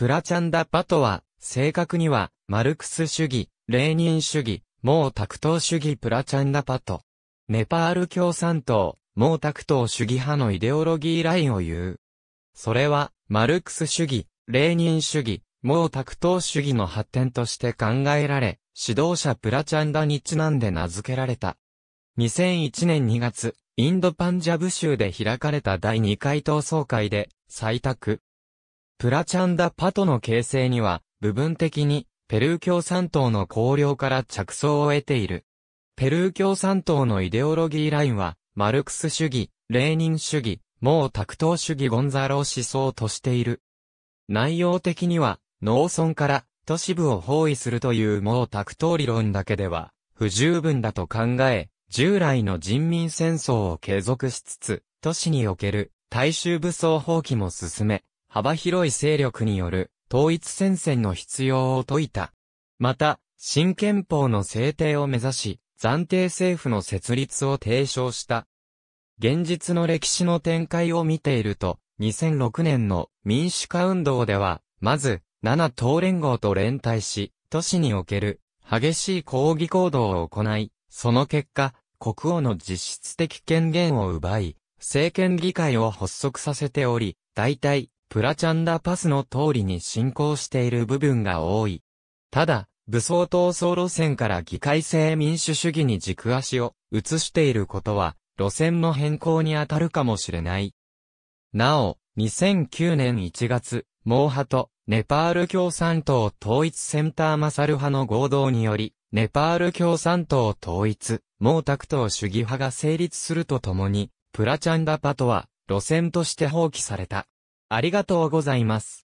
プラチャンダ・パトは、正確には、マルクス主義、レーニン主義、毛沢東主義プラチャンダ・パト。ネパール共産党、毛沢東主義派のイデオロギーラインを言う。それは、マルクス主義、レーニン主義、毛沢東主義の発展として考えられ、指導者プラチャンダにちなんで名付けられた。2001年2月、インドパンジャブ州で開かれた第2回闘争会で、採択、プラチャンダパトの形成には、部分的に、ペルー共産党の綱領から着想を得ている。ペルー共産党のイデオロギーラインは、マルクス主義、レーニン主義、毛沢東主義ゴンザロ思想としている。内容的には、農村から都市部を包囲するという毛沢東理論だけでは、不十分だと考え、従来の人民戦争を継続しつつ、都市における大衆武装放棄も進め、幅広い勢力による統一戦線の必要を説いた。また、新憲法の制定を目指し、暫定政府の設立を提唱した。現実の歴史の展開を見ていると、2006年の民主化運動では、まず、7党連合と連帯し、都市における激しい抗議行動を行い、その結果、国王の実質的権限を奪い、政権議会を発足させており、大体プラチャンダパスの通りに進行している部分が多い。ただ、武装闘争路線から議会制民主主義に軸足を移していることは、路線の変更に当たるかもしれない。なお、2009年1月、毛派とネパール共産党統一センターマサル派の合同により、ネパール共産党統一、毛沢東主義派が成立するとともに、プラチャンダパとは路線として放棄された。ありがとうございます。